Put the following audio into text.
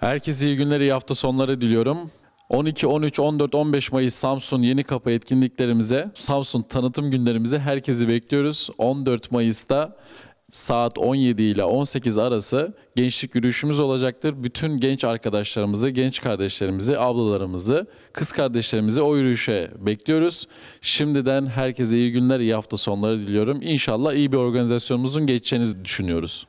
Herkese iyi günler, iyi hafta sonları diliyorum. 12, 13, 14, 15 Mayıs Samsun Yeni Kapı etkinliklerimize, Samsun tanıtım günlerimize herkesi bekliyoruz. 14 Mayıs'ta saat 17 ile 18 arası gençlik yürüyüşümüz olacaktır. Bütün genç arkadaşlarımızı, genç kardeşlerimizi, ablalarımızı, kız kardeşlerimizi o yürüyüşe bekliyoruz. Şimdiden herkese iyi günler, iyi hafta sonları diliyorum. İnşallah iyi bir organizasyonumuzun geçeceğini düşünüyoruz.